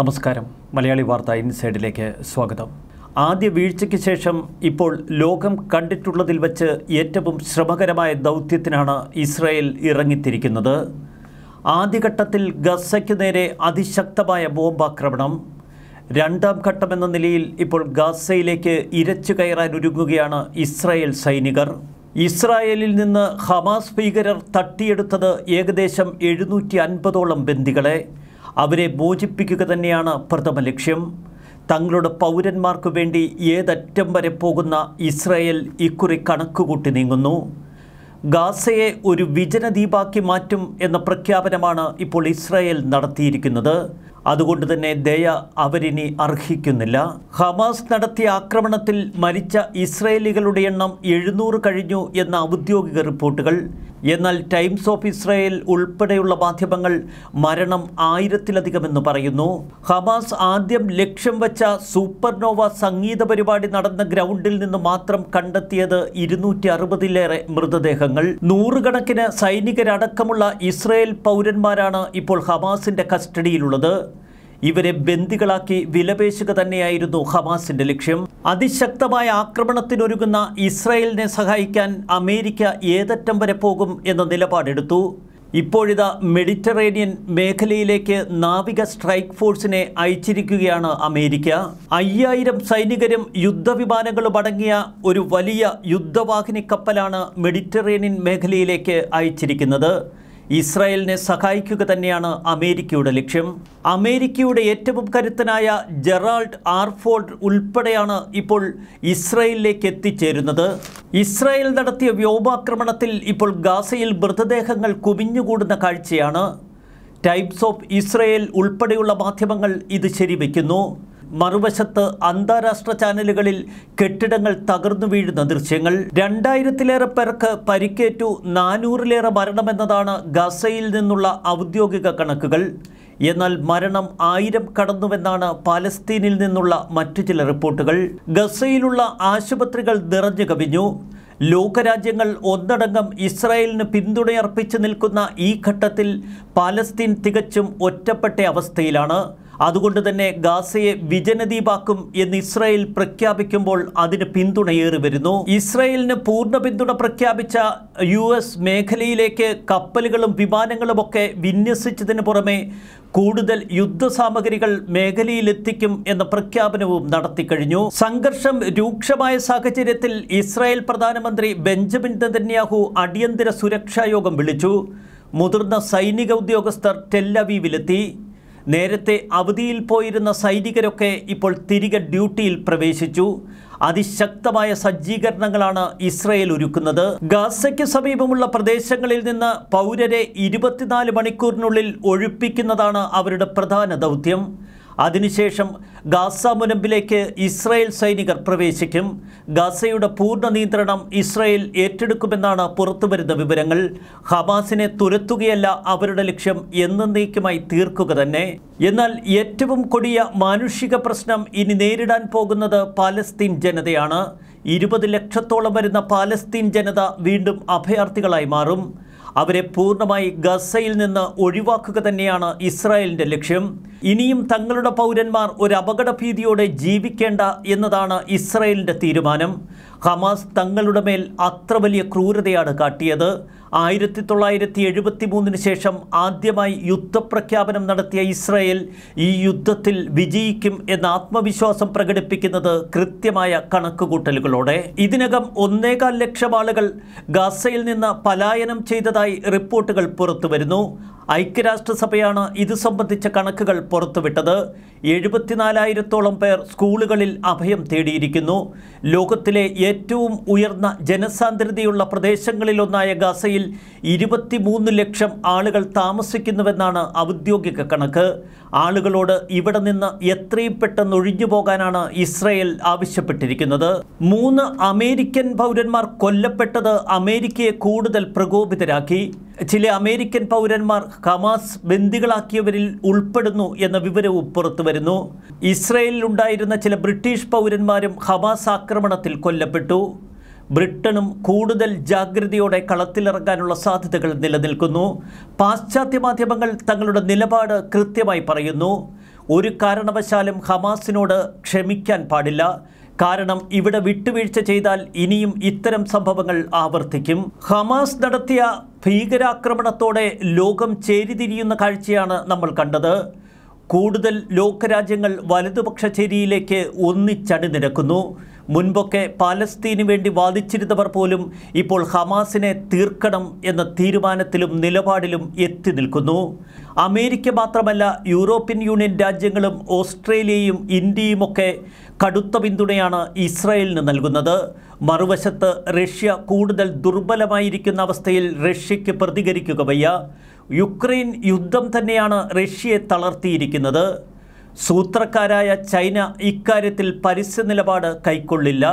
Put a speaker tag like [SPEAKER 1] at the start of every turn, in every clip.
[SPEAKER 1] നമസ്കാരം മലയാളി വാർത്ത ഇൻസൈഡിലേക്ക് സ്വാഗതം ആദ്യ വീഴ്ചയ്ക്ക് ശേഷം ഇപ്പോൾ ലോകം കണ്ടിട്ടുള്ളതിൽ വച്ച് ഏറ്റവും ശ്രമകരമായ ദൗത്യത്തിനാണ് ഇസ്രായേൽ ഇറങ്ങിത്തിരിക്കുന്നത് ആദ്യഘട്ടത്തിൽ ഗസയ്ക്കു നേരെ അതിശക്തമായ ബോംബാക്രമണം രണ്ടാം ഘട്ടമെന്ന നിലയിൽ ഇപ്പോൾ ഗസയിലേക്ക് ഇരച്ചു കയറാൻ ഒരുങ്ങുകയാണ് ഇസ്രായേൽ സൈനികർ ഇസ്രായേലിൽ നിന്ന് ഹമാസ് ഭീകരർ തട്ടിയെടുത്തത് ഏകദേശം എഴുന്നൂറ്റി അൻപതോളം ബന്ദികളെ അവരെ മോചിപ്പിക്കുക തന്നെയാണ് പ്രഥമ ലക്ഷ്യം തങ്ങളുടെ പൗരന്മാർക്ക് വേണ്ടി ഏതറ്റം വരെ പോകുന്ന ഇസ്രയേൽ ഇക്കുറി കണക്കുകൂട്ടി നീങ്ങുന്നു ഗാസയെ ഒരു വിജനദ്വീപാക്കി മാറ്റും എന്ന പ്രഖ്യാപനമാണ് ഇപ്പോൾ ഇസ്രായേൽ നടത്തിയിരിക്കുന്നത് അതുകൊണ്ട് തന്നെ ദയ അവരിനി അർഹിക്കുന്നില്ല ഹമാസ് നടത്തിയ ആക്രമണത്തിൽ മരിച്ച ഇസ്രായേലികളുടെ എണ്ണം എഴുന്നൂറ് കഴിഞ്ഞു എന്ന ഔദ്യോഗിക റിപ്പോർട്ടുകൾ എന്നാൽ ടൈംസ് ഓഫ് ഇസ്രായേൽ ഉൾപ്പെടെയുള്ള മാധ്യമങ്ങൾ മരണം ആയിരത്തിലധികമെന്ന് പറയുന്നു ഹമാസ് ആദ്യം ലക്ഷ്യം വച്ച സൂപ്പർനോവ സംഗീത പരിപാടി നടന്ന ഗ്രൗണ്ടിൽ നിന്ന് മാത്രം കണ്ടെത്തിയത് ഇരുന്നൂറ്റി അറുപതിലേറെ മൃതദേഹങ്ങൾ നൂറുകണക്കിന് സൈനികരടക്കമുള്ള ഇസ്രായേൽ പൗരന്മാരാണ് ഇപ്പോൾ ഹമാസിന്റെ കസ്റ്റഡിയിലുള്ളത് ഇവരെ ബന്ദികളാക്കി വിലപേശുക തന്നെയായിരുന്നു ഹമാസിന്റെ ലക്ഷ്യം അതിശക്തമായ ആക്രമണത്തിനൊരുങ്ങുന്ന ഇസ്രായേലിനെ സഹായിക്കാൻ അമേരിക്ക ഏതറ്റം വരെ പോകും എന്ന നിലപാടെടുത്തു ഇപ്പോഴിത മെഡിറ്ററേനിയൻ മേഖലയിലേക്ക് നാവിക സ്ട്രൈക്ക് ഫോഴ്സിനെ അയച്ചിരിക്കുകയാണ് അമേരിക്ക അയ്യായിരം സൈനികരും യുദ്ധവിമാനങ്ങളും അടങ്ങിയ ഒരു വലിയ യുദ്ധവാഹിനി കപ്പലാണ് മെഡിറ്ററേനിയൻ മേഖലയിലേക്ക് അയച്ചിരിക്കുന്നത് ഇസ്രായേലിനെ സഹായിക്കുക തന്നെയാണ് അമേരിക്കയുടെ ലക്ഷ്യം അമേരിക്കയുടെ ഏറ്റവും കരുത്തനായ ജെറാൾഡ് ആർഫോർഡ് ഉൾപ്പെടെയാണ് ഇപ്പോൾ ഇസ്രായേലിലേക്ക് എത്തിച്ചേരുന്നത് ഇസ്രായേൽ നടത്തിയ വ്യോമാക്രമണത്തിൽ ഇപ്പോൾ ഗാസയിൽ മൃതദേഹങ്ങൾ കുമിഞ്ഞുകൂടുന്ന കാഴ്ചയാണ് ടൈംസ് ഓഫ് ഇസ്രായേൽ ഉൾപ്പെടെയുള്ള മാധ്യമങ്ങൾ ഇത് ശരിവയ്ക്കുന്നു മറുവശത്ത് അന്താരാഷ്ട്ര ചാനലുകളിൽ കെട്ടിടങ്ങൾ തകർന്നു വീഴുന്ന ദൃശ്യങ്ങൾ രണ്ടായിരത്തിലേറെ പേർക്ക് പരിക്കേറ്റു നാനൂറിലേറെ മരണമെന്നതാണ് ഗസയിൽ നിന്നുള്ള ഔദ്യോഗിക കണക്കുകൾ എന്നാൽ മരണം ആയിരം കടന്നുവെന്നാണ് പാലസ്തീനിൽ നിന്നുള്ള മറ്റു ചില റിപ്പോർട്ടുകൾ ഗസയിലുള്ള ആശുപത്രികൾ നിറഞ്ഞു കവിഞ്ഞു ലോകരാജ്യങ്ങൾ ഒന്നടങ്കം ഇസ്രായേലിന് പിന്തുണയർപ്പിച്ചു നിൽക്കുന്ന ഈ ഘട്ടത്തിൽ പാലസ്തീൻ തികച്ചും ഒറ്റപ്പെട്ട അവസ്ഥയിലാണ് അതുകൊണ്ട് തന്നെ ഗാസയെ വിജനദ്വീപാക്കും എന്ന് ഇസ്രായേൽ പ്രഖ്യാപിക്കുമ്പോൾ അതിന് പിന്തുണയേറി വരുന്നു ഇസ്രായേലിന് പൂർണ്ണ പിന്തുണ പ്രഖ്യാപിച്ച യു എസ് മേഖലയിലേക്ക് കപ്പലുകളും വിമാനങ്ങളുമൊക്കെ വിന്യസിച്ചതിന് പുറമെ കൂടുതൽ യുദ്ധസാമഗ്രികൾ മേഖലയിലെത്തിക്കും എന്ന പ്രഖ്യാപനവും നടത്തിക്കഴിഞ്ഞു സംഘർഷം രൂക്ഷമായ സാഹചര്യത്തിൽ ഇസ്രായേൽ പ്രധാനമന്ത്രി ബെഞ്ചമിൻ നെതന്യാഹു അടിയന്തര സുരക്ഷാ യോഗം വിളിച്ചു മുതിർന്ന സൈനിക ഉദ്യോഗസ്ഥർ ടെല്ലവീവിലെത്തി നേരത്തെ അവധിയിൽ പോയിരുന്ന സൈനികരൊക്കെ ഇപ്പോൾ തിരികെ ഡ്യൂട്ടിയിൽ പ്രവേശിച്ചു അതിശക്തമായ സജ്ജീകരണങ്ങളാണ് ഇസ്രയേൽ ഒരുക്കുന്നത് ഗാസയ്ക്ക് സമീപമുള്ള പ്രദേശങ്ങളിൽ നിന്ന് പൗരരെ ഇരുപത്തിനാല് മണിക്കൂറിനുള്ളിൽ ഒഴിപ്പിക്കുന്നതാണ് അവരുടെ പ്രധാന ദൗത്യം അതിനുശേഷം ഗാസ മുനമ്പിലേക്ക് ഇസ്രായേൽ സൈനികർ പ്രവേശിക്കും ഗാസയുടെ പൂർണ്ണ നിയന്ത്രണം ഇസ്രായേൽ ഏറ്റെടുക്കുമെന്നാണ് പുറത്തുവരുന്ന വിവരങ്ങൾ ഹമാസിനെ തുരത്തുകയല്ല അവരുടെ ലക്ഷ്യം എന്നേക്കുമായി തീർക്കുക തന്നെ എന്നാൽ ഏറ്റവും കൊടിയ മാനുഷിക പ്രശ്നം ഇനി നേരിടാൻ പോകുന്നത് പാലസ്തീൻ ജനതയാണ് ഇരുപത് ലക്ഷത്തോളം വരുന്ന പാലസ്തീൻ ജനത വീണ്ടും അഭയാർത്ഥികളായി മാറും അവരെ പൂർണ്ണമായി ഗസയിൽ നിന്ന് ഒഴിവാക്കുക തന്നെയാണ് ഇസ്രായേലിൻ്റെ ലക്ഷ്യം ഇനിയും തങ്ങളുടെ പൗരന്മാർ ഒരു അപകടഭീതിയോടെ ജീവിക്കേണ്ട എന്നതാണ് ഇസ്രായേലിൻ്റെ തീരുമാനം ഹമാസ് തങ്ങളുടെ മേൽ അത്ര വലിയ ക്രൂരതയാണ് കാട്ടിയത് ആയിരത്തി തൊള്ളായിരത്തി എഴുപത്തി മൂന്നിന് ശേഷം ആദ്യമായി യുദ്ധപ്രഖ്യാപനം നടത്തിയ ഇസ്രയേൽ ഈ യുദ്ധത്തിൽ വിജയിക്കും എന്ന ആത്മവിശ്വാസം പ്രകടിപ്പിക്കുന്നത് കൃത്യമായ കണക്കുകൂട്ടലുകളോടെ ഇതിനകം ഒന്നേകാൽ ലക്ഷം ആളുകൾ ഗാസയിൽ നിന്ന് പലായനം ചെയ്തതായി റിപ്പോർട്ടുകൾ പുറത്തുവരുന്നു ഐക്യരാഷ്ട്രസഭയാണ് ഇത് സംബന്ധിച്ച കണക്കുകൾ പുറത്തുവിട്ടത് എഴുപത്തിനാലായിരത്തോളം പേർ സ്കൂളുകളിൽ അഭയം തേടിയിരിക്കുന്നു ലോകത്തിലെ ഏറ്റവും ഉയർന്ന ജനസാന്ദ്രതയുള്ള പ്രദേശങ്ങളിലൊന്നായ ഗസയിൽ ഇരുപത്തിമൂന്ന് ലക്ഷം ആളുകൾ താമസിക്കുന്നുവെന്നാണ് ഔദ്യോഗിക കണക്ക് ആളുകളോട് ഇവിടെ നിന്ന് എത്രയും പെട്ടെന്ന് ഒഴിഞ്ഞു പോകാനാണ് ഇസ്രയേൽ ആവശ്യപ്പെട്ടിരിക്കുന്നത് മൂന്ന് അമേരിക്കൻ പൗരന്മാർ കൊല്ലപ്പെട്ടത് അമേരിക്കയെ കൂടുതൽ പ്രകോപിതരാക്കി ചില അമേരിക്കൻ പൗരന്മാർ ഹമാസ് ബന്ദികളാക്കിയവരിൽ ഉൾപ്പെടുന്നു എന്ന വിവരവും പുറത്തു വരുന്നു ഇസ്രയേലിലുണ്ടായിരുന്ന ചില ബ്രിട്ടീഷ് പൗരന്മാരും ഹമാസ് ആക്രമണത്തിൽ കൊല്ലപ്പെട്ടു ബ്രിട്ടനും കൂടുതൽ ജാഗ്രതയോടെ കളത്തിലിറങ്ങാനുള്ള സാധ്യതകൾ നിലനിൽക്കുന്നു പാശ്ചാത്യ മാധ്യമങ്ങൾ തങ്ങളുടെ നിലപാട് കൃത്യമായി പറയുന്നു ഒരു കാരണവശാലും ഹമാസിനോട് ക്ഷമിക്കാൻ പാടില്ല കാരണം ഇവിടെ വിട്ടുവീഴ്ച ചെയ്താൽ ഇനിയും ഇത്തരം സംഭവങ്ങൾ ആവർത്തിക്കും ഹമാസ് നടത്തിയ ഭീകരാക്രമണത്തോടെ ലോകം ചേരിതിരിയുന്ന കാഴ്ചയാണ് നമ്മൾ കണ്ടത് കൂടുതൽ ലോകരാജ്യങ്ങൾ വലതുപക്ഷ ചേരിയിലേക്ക് ഒന്നിച്ചണിനിരക്കുന്നു മുൻപൊക്കെ പാലസ്തീനു വേണ്ടി വാദിച്ചിരുന്നവർ പോലും ഇപ്പോൾ ഹമാസിനെ തീർക്കണം എന്ന തീരുമാനത്തിലും നിലപാടിലും എത്തി നിൽക്കുന്നു അമേരിക്ക മാത്രമല്ല യൂറോപ്യൻ യൂണിയൻ രാജ്യങ്ങളും ഓസ്ട്രേലിയയും ഇന്ത്യയുമൊക്കെ കടുത്ത പിന്തുണയാണ് ഇസ്രായേലിന് നൽകുന്നത് മറുവശത്ത് റഷ്യ കൂടുതൽ ദുർബലമായിരിക്കുന്ന അവസ്ഥയിൽ റഷ്യയ്ക്ക് പ്രതികരിക്കുക വയ്യ യുക്രൈൻ യുദ്ധം തന്നെയാണ് റഷ്യയെ തളർത്തിയിരിക്കുന്നത് സൂത്രക്കാരായ ചൈന ഇക്കാര്യത്തിൽ പരസ്യ നിലപാട് കൈക്കൊള്ളില്ല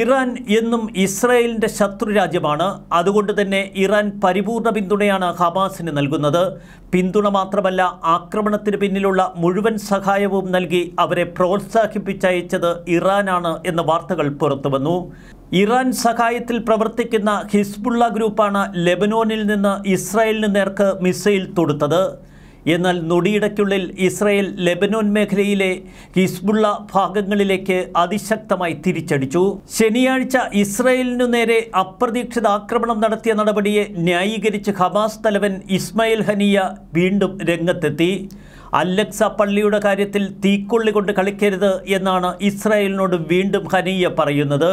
[SPEAKER 1] ഇറാൻ എന്നും ഇസ്രായേലിൻ്റെ ശത്രു രാജ്യമാണ് അതുകൊണ്ട് തന്നെ ഇറാൻ പരിപൂർണ പിന്തുണയാണ് ഹമാസിന് നൽകുന്നത് പിന്തുണ മാത്രമല്ല ആക്രമണത്തിന് പിന്നിലുള്ള മുഴുവൻ സഹായവും നൽകി അവരെ പ്രോത്സാഹിപ്പിച്ചയച്ചത് ഇറാനാണ് എന്ന വാർത്തകൾ പുറത്തുവന്നു ഇറാൻ സഹായത്തിൽ പ്രവർത്തിക്കുന്ന ഹിസ്ബുള്ള ഗ്രൂപ്പാണ് ലെബനോനിൽ നിന്ന് ഇസ്രായേലിന് നേർക്ക് മിസൈൽ തൊടുത്തത് എന്നാൽ നൊടിയിടയ്ക്കുള്ളിൽ ഇസ്രയേൽ ലെബനോൻ മേഖലയിലെ ഹിസ്ബുള്ള ഭാഗങ്ങളിലേക്ക് അതിശക്തമായി തിരിച്ചടിച്ചു ശനിയാഴ്ച ഇസ്രയേലിനു നേരെ അപ്രതീക്ഷിത ആക്രമണം നടത്തിയ നടപടിയെ ന്യായീകരിച്ച് ഹമാസ് തലവൻ ഇസ്മായിൽ ഹനിയ വീണ്ടും രംഗത്തെത്തി അല്ലക്സ പള്ളിയുടെ കാര്യത്തിൽ തീക്കൊള്ളി കൊണ്ട് കളിക്കരുത് എന്നാണ് ഇസ്രായേലിനോട് വീണ്ടും ഹനിയ പറയുന്നത്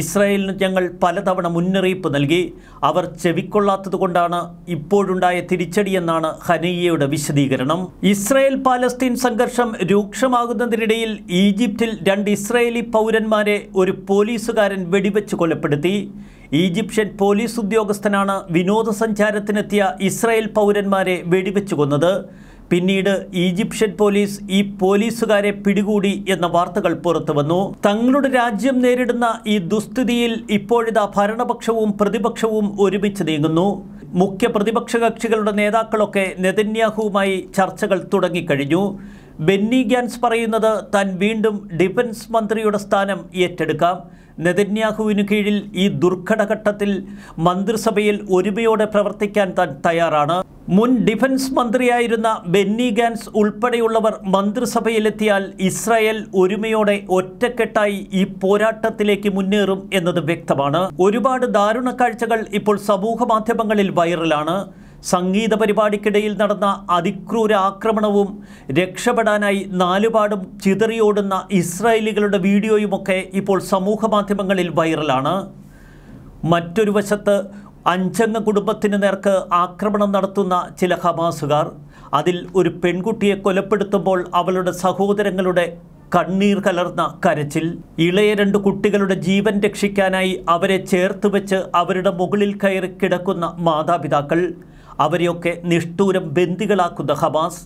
[SPEAKER 1] ഇസ്രായേലിന് ഞങ്ങൾ പലതവണ മുന്നറിയിപ്പ് നൽകി അവർ ചെവിക്കൊള്ളാത്തതുകൊണ്ടാണ് ഇപ്പോഴുണ്ടായ തിരിച്ചടിയെന്നാണ് ഹനയ്യയുടെ വിശദീകരണം ഇസ്രായേൽ പാലസ്തീൻ സംഘർഷം രൂക്ഷമാകുന്നതിനിടയിൽ ഈജിപ്തിൽ രണ്ട് ഇസ്രായേലി പൗരന്മാരെ ഒരു പോലീസുകാരൻ വെടിവെച്ച് കൊലപ്പെടുത്തി ഈജിപ്ഷ്യൻ പോലീസ് ഉദ്യോഗസ്ഥനാണ് വിനോദസഞ്ചാരത്തിനെത്തിയ ഇസ്രായേൽ പൗരന്മാരെ വെടിവെച്ചു കൊന്നത് പിന്നീട് ഈജിപ്ഷ്യൻ പോലീസ് ഈ പോലീസുകാരെ പിടികൂടി എന്ന വാർത്തകൾ പുറത്തു വന്നു തങ്ങളുടെ രാജ്യം നേരിടുന്ന ഈ ദുസ്ഥിതിയിൽ ഇപ്പോഴിതാ ഭരണപക്ഷവും പ്രതിപക്ഷവും ഒരുമിച്ച് നീങ്ങുന്നു മുഖ്യ പ്രതിപക്ഷ കക്ഷികളുടെ നേതാക്കളൊക്കെ നെതന്യാഹുവുമായി ചർച്ചകൾ തുടങ്ങിക്കഴിഞ്ഞു ബെന്നി ഗ്യാൻസ് പറയുന്നത് താൻ വീണ്ടും ഡിഫൻസ് മന്ത്രിയുടെ സ്ഥാനം ഏറ്റെടുക്കാം നെതന്യാഹുവിനു കീഴിൽ ഈ ദുർഘടഘട്ടത്തിൽ മന്ത്രിസഭയിൽ ഒരുമയോടെ പ്രവർത്തിക്കാൻ താൻ തയ്യാറാണ് മുൻ ഡിഫൻസ് മന്ത്രിയായിരുന്ന ബെന്നി ഗാൻസ് ഉൾപ്പെടെയുള്ളവർ മന്ത്രിസഭയിലെത്തിയാൽ ഇസ്രായേൽ ഒരുമയോടെ ഒറ്റക്കെട്ടായി ഈ പോരാട്ടത്തിലേക്ക് മുന്നേറും എന്നത് വ്യക്തമാണ് ഒരുപാട് ദാരുണ കാഴ്ചകൾ ഇപ്പോൾ സമൂഹ മാധ്യമങ്ങളിൽ വൈറലാണ് സംഗീത പരിപാടിക്കിടയിൽ നടന്ന അതിക്രൂര ആക്രമണവും രക്ഷപ്പെടാനായി നാലുപാടും ചിതറിയോടുന്ന ഇസ്രായേലികളുടെ വീഡിയോയുമൊക്കെ ഇപ്പോൾ സമൂഹ മാധ്യമങ്ങളിൽ വൈറലാണ് മറ്റൊരു വശത്ത് അഞ്ചംഗ കുടുംബത്തിന് നേർക്ക് ആക്രമണം നടത്തുന്ന ചില ഹമാസുകാർ അതിൽ ഒരു പെൺകുട്ടിയെ കൊലപ്പെടുത്തുമ്പോൾ അവളുടെ സഹോദരങ്ങളുടെ കണ്ണീർ കലർന്ന കരച്ചിൽ ഇളയ രണ്ട് കുട്ടികളുടെ ജീവൻ രക്ഷിക്കാനായി അവരെ ചേർത്ത് വെച്ച് അവരുടെ മുകളിൽ കയറി കിടക്കുന്ന മാതാപിതാക്കൾ അവരെയൊക്കെ നിഷ്ഠൂരം ബന്ദികളാക്കുന്ന ഹമാസ്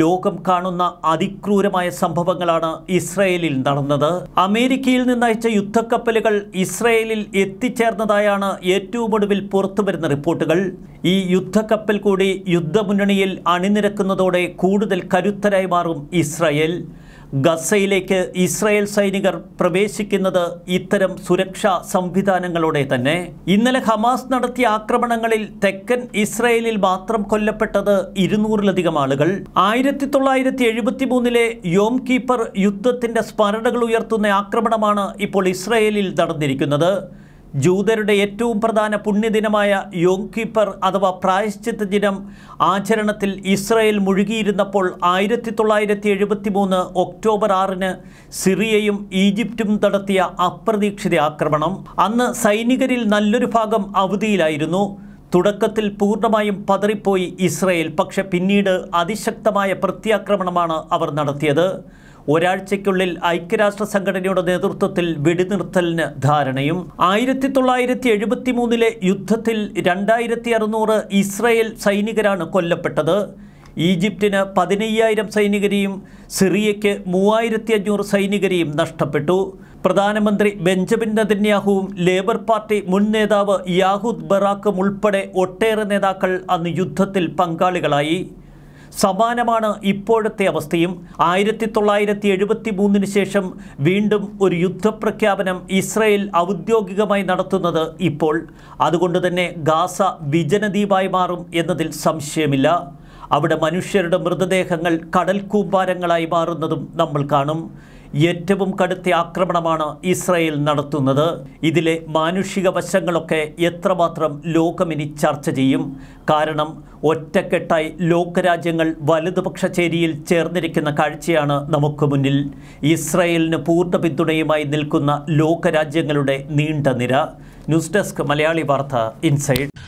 [SPEAKER 1] ലോകം കാണുന്ന അതിക്രൂരമായ സംഭവങ്ങളാണ് ഇസ്രയേലിൽ നടന്നത് അമേരിക്കയിൽ നിന്നയച്ച യുദ്ധക്കപ്പലുകൾ ഇസ്രയേലിൽ എത്തിച്ചേർന്നതായാണ് ഏറ്റവും ഒടുവിൽ പുറത്തുവരുന്ന റിപ്പോർട്ടുകൾ ഈ യുദ്ധക്കപ്പൽ കൂടി യുദ്ധമുന്നണിയിൽ അണിനിരക്കുന്നതോടെ കൂടുതൽ കരുത്തരായി മാറും ഇസ്രയേൽ ഗസയിലേക്ക് ഇസ്രായേൽ സൈനികർ പ്രവേശിക്കുന്നത് ഇത്തരം സുരക്ഷാ സംവിധാനങ്ങളോടെ തന്നെ ഇന്നലെ ഹമാസ് നടത്തിയ ആക്രമണങ്ങളിൽ തെക്കൻ ഇസ്രായേലിൽ മാത്രം കൊല്ലപ്പെട്ടത് ഇരുന്നൂറിലധികം ആളുകൾ ആയിരത്തി തൊള്ളായിരത്തി എഴുപത്തി മൂന്നിലെ യോം കീപ്പർ യുദ്ധത്തിന്റെ സ്മരണകൾ ഉയർത്തുന്ന ആക്രമണമാണ് ഇപ്പോൾ ഇസ്രായേലിൽ നടന്നിരിക്കുന്നത് ജൂതരുടെ ഏറ്റവും പ്രധാന പുണ്യദിനമായ യോങ്കിപ്പർ അഥവാ പ്രായശ്ചിത്ത ദിനം ആചരണത്തിൽ ഇസ്രയേൽ മുഴുകിയിരുന്നപ്പോൾ ആയിരത്തി തൊള്ളായിരത്തി എഴുപത്തി മൂന്ന് ഒക്ടോബർ ആറിന് സിറിയയും ഈജിപ്തും നടത്തിയ അപ്രതീക്ഷിത ആക്രമണം അന്ന് സൈനികരിൽ നല്ലൊരു ഭാഗം അവധിയിലായിരുന്നു തുടക്കത്തിൽ പൂർണ്ണമായും പതറിപ്പോയി ഇസ്രയേൽ പക്ഷെ പിന്നീട് അതിശക്തമായ പ്രത്യാക്രമണമാണ് അവർ നടത്തിയത് ഒരാഴ്ചയ്ക്കുള്ളിൽ ഐക്യരാഷ്ട്ര സംഘടനയുടെ നേതൃത്വത്തിൽ വെടിനിർത്തലിന് ധാരണയും ആയിരത്തി തൊള്ളായിരത്തി എഴുപത്തി മൂന്നിലെ യുദ്ധത്തിൽ രണ്ടായിരത്തി അറുന്നൂറ് ഇസ്രയേൽ സൈനികരാണ് കൊല്ലപ്പെട്ടത് ഈജിപ്തിന് പതിനയ്യായിരം സൈനികരെയും സിറിയയ്ക്ക് മൂവായിരത്തി അഞ്ഞൂറ് സൈനികരെയും നഷ്ടപ്പെട്ടു പ്രധാനമന്ത്രി ബെഞ്ചമിൻ നദന്യാഹുവും ലേബർ പാർട്ടി മുൻ നേതാവ് യാഹുദ് ബറാക്കും ഉൾപ്പെടെ ഒട്ടേറെ നേതാക്കൾ അന്ന് യുദ്ധത്തിൽ പങ്കാളികളായി സമാനമാണ് ഇപ്പോഴത്തെ അവസ്ഥയും ആയിരത്തി തൊള്ളായിരത്തി എഴുപത്തി മൂന്നിന് ശേഷം വീണ്ടും ഒരു യുദ്ധപ്രഖ്യാപനം ഇസ്രയേൽ ഔദ്യോഗികമായി നടത്തുന്നത് ഇപ്പോൾ അതുകൊണ്ട് തന്നെ ഗാസ വിജനദ്വീപായി മാറും എന്നതിൽ സംശയമില്ല അവിടെ മനുഷ്യരുടെ മൃതദേഹങ്ങൾ കടൽ കൂമ്പാരങ്ങളായി മാറുന്നതും നമ്മൾ കാണും ഏറ്റവും കടുത്ത ആക്രമണമാണ് ഇസ്രയേൽ നടത്തുന്നത് ഇതിലെ മാനുഷിക വശങ്ങളൊക്കെ എത്രമാത്രം ലോകമിനി ചർച്ച ചെയ്യും കാരണം ഒറ്റക്കെട്ടായി ലോകരാജ്യങ്ങൾ വലതുപക്ഷ ചേരിയിൽ ചേർന്നിരിക്കുന്ന കാഴ്ചയാണ് നമുക്ക് മുന്നിൽ ഇസ്രയേലിന് പൂർണ്ണ പിന്തുണയുമായി നിൽക്കുന്ന ലോകരാജ്യങ്ങളുടെ നീണ്ട നിര ന്യൂസ് ഡെസ്ക് മലയാളി വാർത്ത ഇൻസൈഡ്